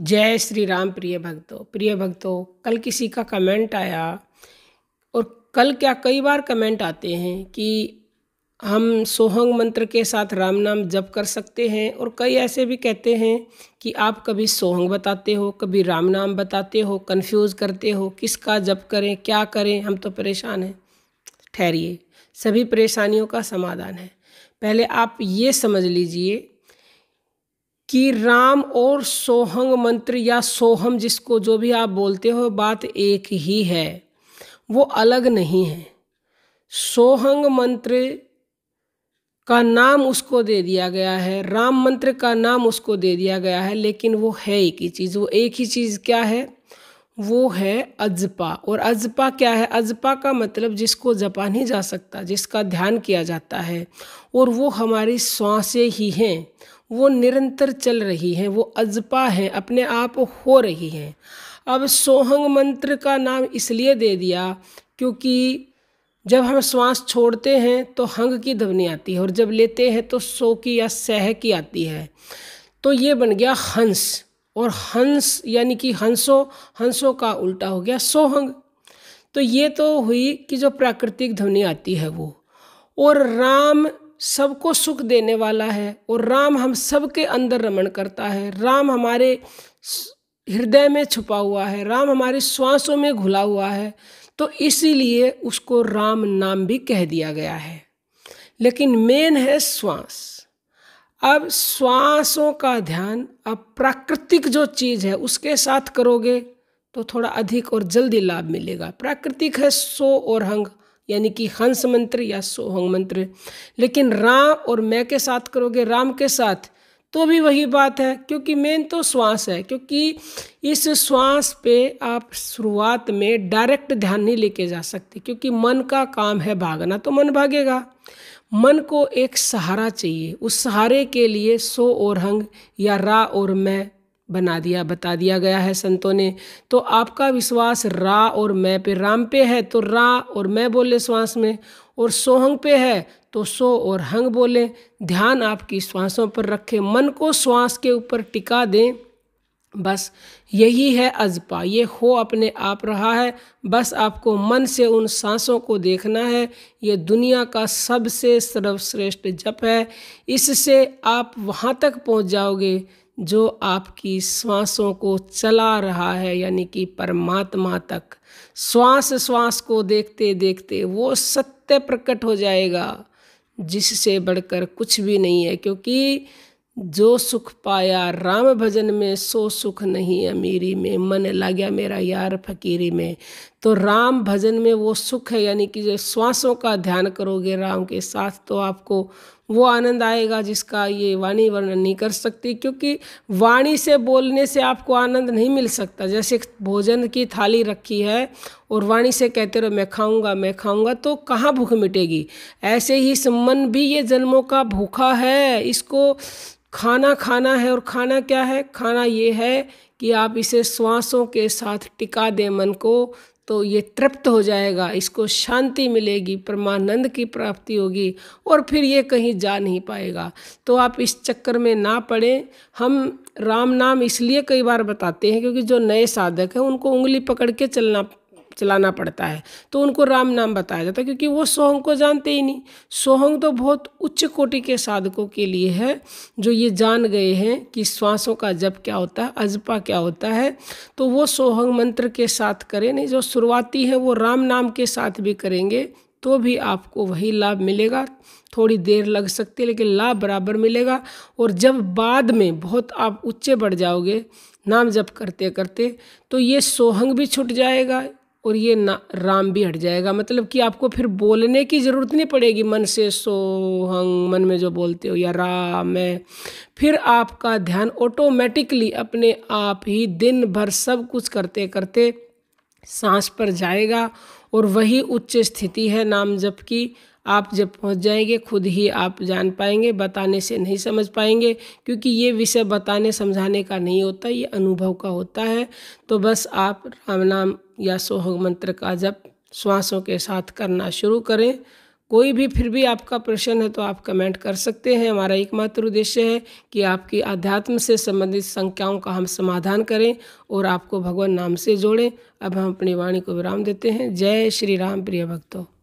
जय श्री राम प्रिय भक्तों प्रिय भक्तों कल किसी का कमेंट आया और कल क्या कई बार कमेंट आते हैं कि हम सोहंग मंत्र के साथ राम नाम जप कर सकते हैं और कई ऐसे भी कहते हैं कि आप कभी सोहंग बताते हो कभी राम नाम बताते हो कंफ्यूज करते हो किसका जप करें क्या करें हम तो परेशान हैं ठहरिए सभी परेशानियों का समाधान है पहले आप ये समझ लीजिए कि राम और सोहंग मंत्र या सोहम जिसको जो भी आप बोलते हो बात एक ही है वो अलग नहीं है सोहंग मंत्र का नाम उसको दे दिया गया है राम मंत्र का नाम उसको दे दिया गया है लेकिन वो है एक ही चीज़ वो एक ही चीज़ क्या है वो है अजपा और अजपा क्या है अजपा का मतलब जिसको जपा नहीं जा सकता जिसका ध्यान किया जाता है और वो हमारी सांसें ही हैं वो निरंतर चल रही हैं वो अजपा हैं अपने आप हो रही हैं अब सोहंग मंत्र का नाम इसलिए दे दिया क्योंकि जब हम श्वास छोड़ते हैं तो हंग की ध्वनि आती है और जब लेते हैं तो सो की या सह की आती है तो ये बन गया हंस और हंस यानी कि हंसों हंसों का उल्टा हो गया सोहंग तो ये तो हुई कि जो प्राकृतिक ध्वनि आती है वो और राम सबको सुख देने वाला है और राम हम सबके अंदर रमण करता है राम हमारे हृदय में छुपा हुआ है राम हमारे श्वासों में घुला हुआ है तो इसीलिए उसको राम नाम भी कह दिया गया है लेकिन मेन है श्वास अब श्वासों का ध्यान अब प्राकृतिक जो चीज़ है उसके साथ करोगे तो थोड़ा अधिक और जल्दी लाभ मिलेगा प्राकृतिक है सो और हंग यानी कि हंस मंत्र या सोहंग मंत्र लेकिन राम और मैं के साथ करोगे राम के साथ तो भी वही बात है क्योंकि मेन तो श्वास है क्योंकि इस श्वास पे आप शुरुआत में डायरेक्ट ध्यान नहीं लेके जा सकते क्योंकि मन का काम है भागना तो मन भागेगा मन को एक सहारा चाहिए उस सहारे के लिए सो और हंग या रा और मैं बना दिया बता दिया गया है संतों ने तो आपका विश्वास रा और मैं पे राम पे है तो रा और मैं बोले श्वास में और सोहंग पे है तो सो और हंग बोले ध्यान आपकी श्वासों पर रखें मन को श्वास के ऊपर टिका दें बस यही है अजपा ये हो अपने आप रहा है बस आपको मन से उन सांसों को देखना है ये दुनिया का सबसे सर्वश्रेष्ठ जप है इससे आप वहाँ तक पहुँच जाओगे जो आपकी श्वासों को चला रहा है यानी कि परमात्मा तक श्वास श्वास को देखते देखते वो सत्य प्रकट हो जाएगा जिससे बढ़कर कुछ भी नहीं है क्योंकि जो सुख पाया राम भजन में सो सुख नहीं अमीरी में मन लाग्या मेरा यार फकीरी में तो राम भजन में वो सुख है यानी कि जो श्वासों का ध्यान करोगे राम के साथ तो आपको वो आनंद आएगा जिसका ये वाणी वर्णन नहीं कर सकती क्योंकि वाणी से बोलने से आपको आनंद नहीं मिल सकता जैसे भोजन की थाली रखी है और वाणी से कहते रहो मैं खाऊंगा मैं खाऊंगा तो कहाँ भूख मिटेगी ऐसे ही मन भी ये जन्मों का भूखा है इसको खाना खाना है और खाना क्या है खाना ये है कि आप इसे श्वासों के साथ टिका दें मन को तो ये तृप्त हो जाएगा इसको शांति मिलेगी परमानंद की प्राप्ति होगी और फिर ये कहीं जा नहीं पाएगा तो आप इस चक्कर में ना पड़ें हम राम नाम इसलिए कई बार बताते हैं क्योंकि जो नए साधक हैं उनको उंगली पकड़ के चलना चलाना पड़ता है तो उनको राम नाम बताया जाता है क्योंकि वो सोहंग को जानते ही नहीं सोहंग तो बहुत उच्च कोटि के साधकों के लिए है जो ये जान गए हैं कि श्वासों का जप क्या होता है अजपा क्या होता है तो वो सोहंग मंत्र के साथ करें नहीं जो शुरुआती है वो राम नाम के साथ भी करेंगे तो भी आपको वही लाभ मिलेगा थोड़ी देर लग सकती है लेकिन लाभ बराबर मिलेगा और जब बाद में बहुत आप उच्चे बढ़ जाओगे नाम जप करते करते तो ये सोहंग भी छूट जाएगा और ये ना राम भी हट जाएगा मतलब कि आपको फिर बोलने की ज़रूरत नहीं पड़ेगी मन से सोहंग मन में जो बोलते हो या राम है फिर आपका ध्यान ऑटोमेटिकली अपने आप ही दिन भर सब कुछ करते करते सांस पर जाएगा और वही उच्च स्थिति है नाम जप की आप जब पहुंच जाएंगे खुद ही आप जान पाएंगे बताने से नहीं समझ पाएंगे क्योंकि ये विषय बताने समझाने का नहीं होता ये अनुभव का होता है तो बस आप राम नाम या सोहग मंत्र का जप श्वासों के साथ करना शुरू करें कोई भी फिर भी आपका प्रश्न है तो आप कमेंट कर सकते हैं हमारा एकमात्र उद्देश्य है कि आपकी आध्यात्म से संबंधित संख्याओं का हम समाधान करें और आपको भगवान नाम से जोड़ें अब हम अपनी वाणी को विराम देते हैं जय श्री राम प्रिय भक्तों